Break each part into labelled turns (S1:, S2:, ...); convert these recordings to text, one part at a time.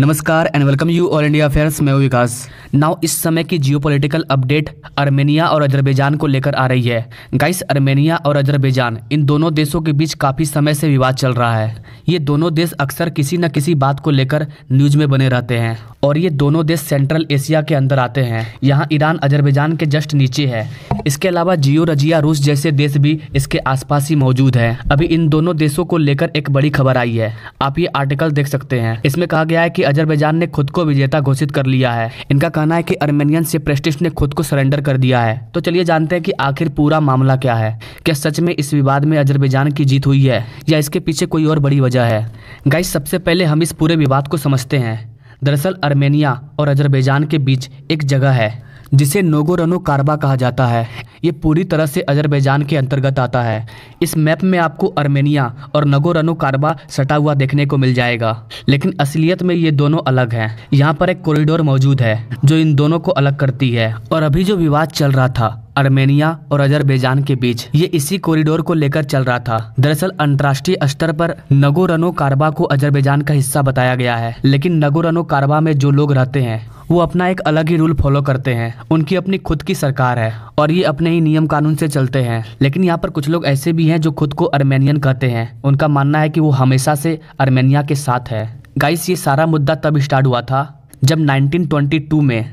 S1: नमस्कार and welcome you all India affairs मैं Vikas now इस समय की जियोपॉलिटिकल अपडेट अर्मेनिया और अजरबैजान को लेकर आ रही है गाइस अर्मेनिया और अजरबैजान इन दोनों देशों के बीच काफ़ी समय से विवाद चल रहा है ये दोनों देश अक्सर किसी न किसी बात को लेकर न्यूज में बने रहते हैं और ये दोनों देश सेंट्रल एशिया के अंदर आते हैं यहाँ ईरान अजरबैजान के जस्ट नीचे है इसके अलावा जियो रजिया रूस जैसे देश भी इसके आसपास ही मौजूद हैं अभी इन दोनों देशों को लेकर एक बड़ी खबर आई है आप ये आर्टिकल देख सकते हैं इसमें कहा गया है कि अजरबैजान ने खुद को विजेता घोषित कर लिया है इनका कहना है कि अर्मेनियन सेप्रेस्टिस्ट ने खुद को सरेंडर कर दिया है तो चलिए जानते हैं कि आखिर पूरा मामला क्या है क्या सच में इस विवाद में अजरबैजान की जीत हुई है या इसके पीछे कोई और बड़ी वजह है गाइस सबसे पहले हम इस पूरे विवाद को समझते हैं दरअसल अर्मेनिया और अजरबैजान के बीच एक जगह है जिसे नोगोरनो कारबा कहा जाता है ये पूरी तरह से अजरबैजान के अंतर्गत आता है इस मैप में आपको अर्मेनिया और नगोरनो कारबा सटा हुआ देखने को मिल जाएगा लेकिन असलियत में ये दोनों अलग हैं यहाँ पर एक कॉरिडोर मौजूद है जो इन दोनों को अलग करती है और अभी जो विवाद चल रहा था अर्मेनिया और अजरबैजान के बीच ये इसी कॉरिडोर को लेकर चल रहा था दरअसल अंतर्राष्ट्रीय स्तर पर नगोरनो कारबा को अजरबैजान का हिस्सा बताया गया है लेकिन नगोरनो कारबा में जो लोग रहते हैं वो अपना एक अलग ही रूल फॉलो करते हैं उनकी अपनी खुद की सरकार है और ये अपने ही नियम कानून से चलते हैं लेकिन यहाँ पर कुछ लोग ऐसे भी हैं जो खुद को अर्मेनियन कहते हैं उनका मानना है कि वो हमेशा से अर्मेनिया के साथ है गाइस ये सारा मुद्दा तब स्टार्ट हुआ था जब 1922 में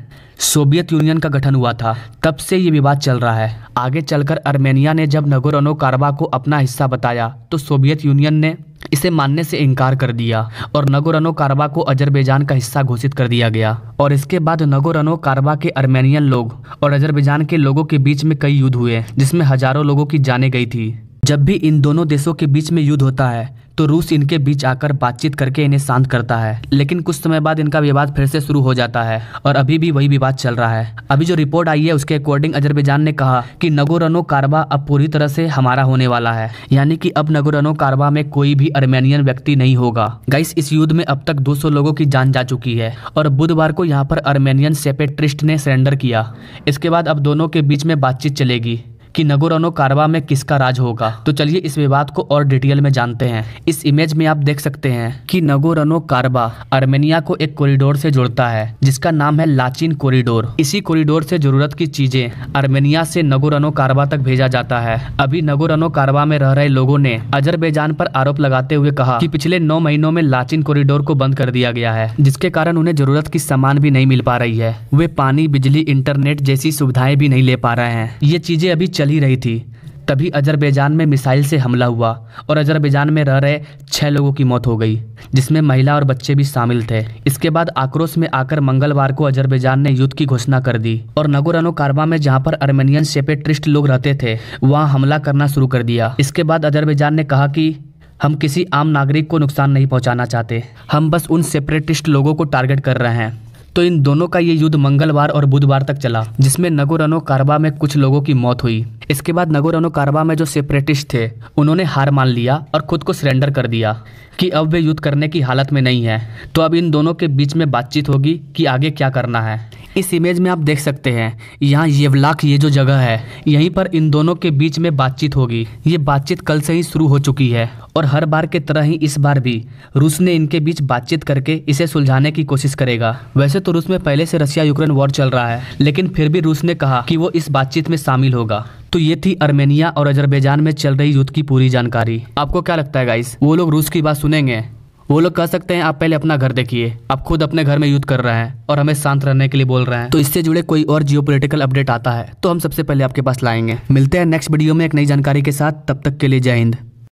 S1: सोवियत यूनियन का गठन हुआ था तब से ये विवाद चल रहा है आगे चलकर अर्मेनिया ने जब नगोरनो कारबा को अपना हिस्सा बताया तो सोवियत यूनियन ने इसे मानने से इनकार कर दिया और नगोरनो कारबा को अजरबैजान का हिस्सा घोषित कर दिया गया और इसके बाद नगोरनो कारबा के अर्मेनियन लोग और अजरबैजान के लोगों के बीच में कई युद्ध हुए जिसमें हजारों लोगों की जाने गई थी जब भी इन दोनों देशों के बीच में युद्ध होता है तो रूस इनके बीच आकर बातचीत करके इन्हें शांत करता है लेकिन कुछ समय बाद इनका विवाद फिर से शुरू हो जाता है और अभी भी वही विवाद चल रहा है अभी जो रिपोर्ट आई है उसके अकॉर्डिंग अजरबैजान ने कहा कि नगोरनो कारबा अब पूरी तरह से हमारा होने वाला है यानी कि अब नगोरनो कारबा में कोई भी अर्मेनियन व्यक्ति नहीं होगा गाइस इस युद्ध में अब तक 200 लोगों की जान जा चुकी है और बुधवार को यहाँ पर अर्मेनियन सेपेट्रिस्ट ने सरेंडर किया इसके बाद अब दोनों के बीच में बातचीत चलेगी कि नगोरनो कारवा में किसका राज होगा तो चलिए इस विवाद को और डिटेल में जानते हैं इस इमेज में आप देख सकते हैं कि नगोरनो कारवा अर्मेनिया को एक कॉरिडोर से जोड़ता है जिसका नाम है लाचिन कॉरिडोर इसी कॉरिडोर से जरूरत की चीजें अर्मेनिया से नगोरनो कारवा तक भेजा जाता है अभी नगोरनो कारवा में रह रहे लोगों ने अजरबैजान पर आरोप लगाते हुए कहा कि पिछले नौ महीनों में लाचिन कॉरिडोर को बंद कर दिया गया है जिसके कारण उन्हें जरूरत की सामान भी नहीं मिल पा रही है वे पानी बिजली इंटरनेट जैसी सुविधाएं भी नहीं ले पा रहे हैं ये चीजें अभी चल चल ही रही थी तभी अजरबैजान में मिसाइल से हमला हुआ और अजरबैजान में रह रहे छः लोगों की मौत हो गई जिसमें महिला और बच्चे भी शामिल थे इसके बाद आक्रोश में आकर मंगलवार को अजरबैजान ने युद्ध की घोषणा कर दी और नगोरानो कारवा में जहां पर अर्मेनियन सेपेट्रिस्ट लोग रहते थे वहां हमला करना शुरू कर दिया इसके बाद अजरबैजान ने कहा कि हम किसी आम नागरिक को नुकसान नहीं पहुंचाना चाहते हम बस उन सेपरेटिस्ट लोगों को टारगेट कर रहे हैं तो इन दोनों का ये युद्ध मंगलवार और बुधवार तक चला जिसमें नगोरनो कारबा में कुछ लोगों की मौत हुई इसके बाद नगोरनो कारबा में जो सेपरेटिस्ट थे उन्होंने हार मान लिया और खुद को सरेंडर कर दिया कि अब वे युद्ध करने की हालत में नहीं है तो अब इन दोनों के बीच में बातचीत होगी कि आगे क्या करना है इस इमेज में आप देख सकते हैं यहाँ येवलाक ये जो जगह है यहीं पर इन दोनों के बीच में बातचीत होगी ये बातचीत कल से ही शुरू हो चुकी है और हर बार की तरह ही इस बार भी रूस ने इनके बीच बातचीत करके इसे सुलझाने की कोशिश करेगा वैसे तो रूस में पहले से रशिया यूक्रेन वॉर चल रहा है लेकिन फिर भी रूस ने कहा कि वो इस बातचीत में शामिल होगा तो ये थी अर्मेनिया और अजरबैजान में चल रही युद्ध की पूरी जानकारी आपको क्या लगता है गाइस वो लोग रूस की बात सुनेंगे वो लोग कह सकते हैं आप पहले अपना घर देखिए आप खुद अपने घर में युद्ध कर रहे हैं और हमें शांत रहने के लिए बोल रहे हैं तो इससे जुड़े कोई और जियो अपडेट आता है तो हम सबसे पहले आपके पास लाएंगे मिलते हैं नेक्स्ट वीडियो में एक नई जानकारी के साथ तब तक के लिए जय हिंद